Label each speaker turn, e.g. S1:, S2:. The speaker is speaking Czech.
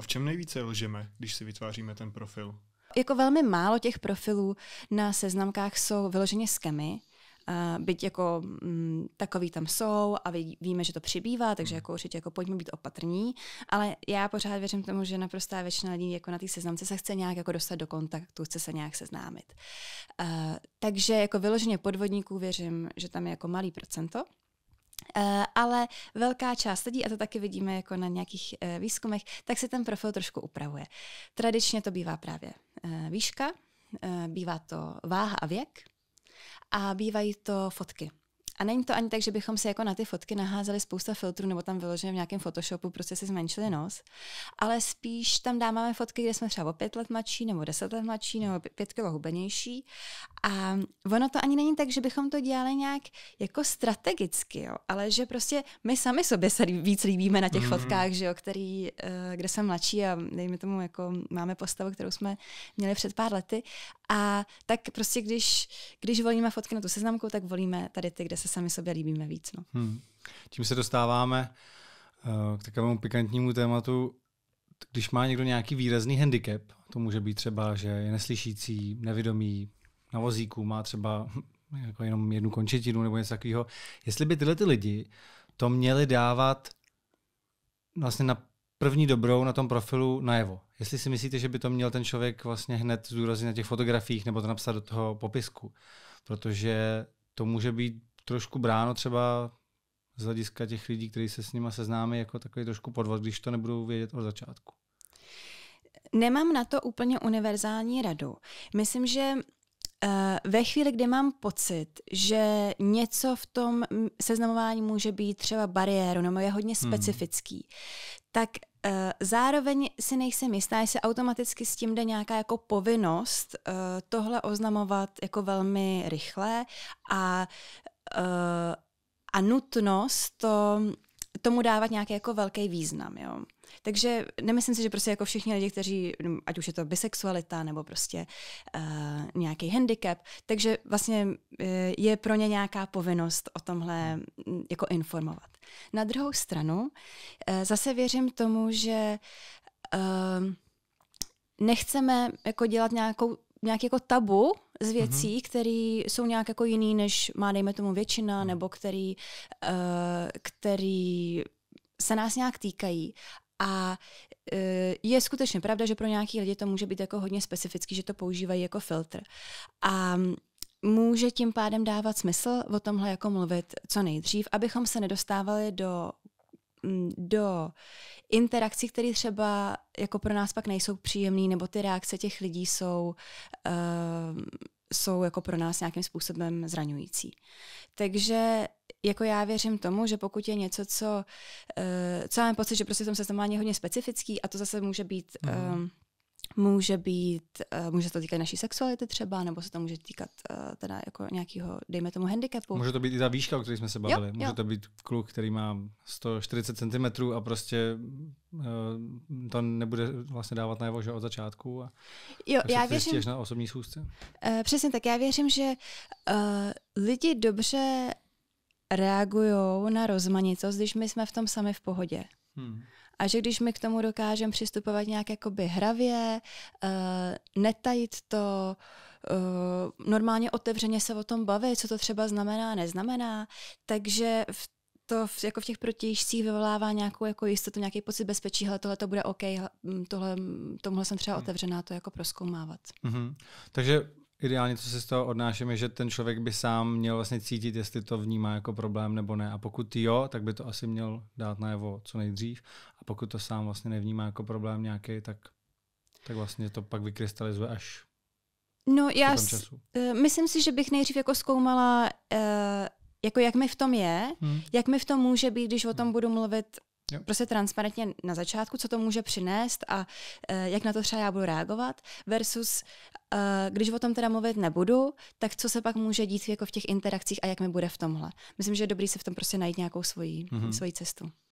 S1: A v čem nejvíce lžeme, když si vytváříme ten profil?
S2: Jako velmi málo těch profilů na seznamkách jsou vyloženě skemy, Uh, byť jako mm, takový tam jsou a ví, víme, že to přibývá, takže hmm. jako určitě jako pojďme být opatrní, ale já pořád věřím tomu, že naprostá většina lidí jako na té seznamce se chce nějak jako dostat do kontaktu, chce se nějak seznámit. Uh, takže jako vyloženě podvodníků věřím, že tam je jako malý procento, Eh, ale velká část lidí, a to taky vidíme jako na nějakých eh, výzkumech, tak se ten profil trošku upravuje. Tradičně to bývá právě eh, výška, bývá to váha a věk a bývají to fotky. A není to ani tak, že bychom si jako na ty fotky naházeli spousta filtrů nebo tam vyloženě v nějakém Photoshopu prostě si zmenšili nos, ale spíš tam dáváme fotky, kde jsme třeba o pět let mladší nebo deset let mladší nebo pět kilo hubenější. A ono to ani není tak, že bychom to dělali nějak jako strategicky, jo, ale že prostě my sami sobě se víc líbíme na těch mm. fotkách, že jo, který, eh, kde jsme mladší a dejme tomu, jako máme postavu, kterou jsme měli před pár lety. A tak prostě, když, když volíme fotky na tu seznamku, tak volíme tady ty, kde se sami sobě líbíme víc. No.
S1: Hmm. Tím se dostáváme uh, k takovému pikantnímu tématu, když má někdo nějaký výrazný handicap, to může být třeba, že je neslyšící, nevědomý, na vozíku má třeba jako jenom jednu končetinu nebo něco takového. Jestli by tyhle ty lidi to měli dávat vlastně na první dobrou na tom profilu najevo. Jestli si myslíte, že by to měl ten člověk vlastně hned zdůraznit na těch fotografiích nebo to napsat do toho popisku, protože to může být trošku bráno třeba z hlediska těch lidí, kteří se s nima seznámí, jako takový trošku podvod, když to nebudou vědět od začátku?
S2: Nemám na to úplně univerzální radu. Myslím, že eh, ve chvíli, kdy mám pocit, že něco v tom seznamování může být třeba bariéru nebo je hodně hmm. specifický, hmm. tak uh, zároveň si nejsem jistá, jestli automaticky s tím jde nějaká jako povinnost uh, tohle oznamovat jako velmi rychle a Eh, a nutnost to, tomu dávat nějaký jako velký význam. Jo. Takže nemyslím si, že prostě jako všichni lidi, kteří, ať už je to bisexualita nebo prostě uh, nějaký handicap, takže vlastně uh, je pro ně nějaká povinnost o tomhle um, jako informovat. Na druhou stranu uh, zase věřím tomu, že uh, nechceme jako dělat nějakou, nějaký jako tabu z věcí, mm-hmm. které jsou nějak jako jiný, než má, dejme tomu, většina, hmm. nebo který, uh, který se nás nějak týkají. A eh, je skutečně pravda, že pro nějaký lidi to může být jako hodně specifický, že to používají jako filtr. A může tím pádem dávat smysl o tomhle jako mluvit co nejdřív, abychom se nedostávali do Mm, do interakcí, které třeba jako pro nás pak nejsou příjemné, nebo ty reakce těch lidí jsou, uh, jsou jako pro nás nějakým způsobem zraňující. Takže jako já věřím tomu, že pokud je něco, co, uh, co mám pocit, že prostě v tom seznamu je hodně specifický a to zase může být... Mm. Může být, eh, může se to týkat naší sexuality třeba, nebo se to může týkat eh, teda jako nějakého, dejme tomu, handicapu. Může to
S1: být i ta výška, o které jsme se bavili. Jo, jo. Může to být kluk, který má 140 cm a prostě eh, to nebude vlastně dávat najevo, že od začátku. A jo, já věřím. na osobní schůzce?
S2: Uh, přesně tak, já věřím, že uh, lidi dobře reagují na rozmanitost, když my jsme v tom sami v pohodě. Hmm. A že když my k tomu dokážeme přistupovat nějak jakoby hravě, uh, netajit to, uh, normálně otevřeně se o tom bavit, co to třeba znamená, neznamená, takže v to v, jako v těch protějšcích vyvolává nějakou jako jistotu, nějaký pocit bezpečí, ale tohle to bude OK, hm, tohle, tomuhle jsem třeba hmm. otevřená to jako proskoumávat.
S1: Mm-hmm. Takže ideálně, co si z toho odnáším, že ten člověk by sám měl vlastně cítit, jestli to vnímá jako problém nebo ne. A pokud jo, tak by to asi měl dát najevo co nejdřív. A pokud to sám vlastně nevnímá jako problém nějaký, tak, tak vlastně to pak vykrystalizuje až No já s,
S2: eh, myslím si, že bych nejdřív jako zkoumala, uh, jako jak mi v tom je, hmm. jak mi v tom může být, když o tom hmm. budu mluvit Jo. Prostě transparentně na začátku, co to může přinést a e, jak na to třeba já budu reagovat, versus e, když o tom teda mluvit nebudu, tak co se pak může dít jako v těch interakcích a jak mi bude v tomhle. Myslím, že je dobrý se v tom prostě najít nějakou svoji, mm-hmm. svoji cestu.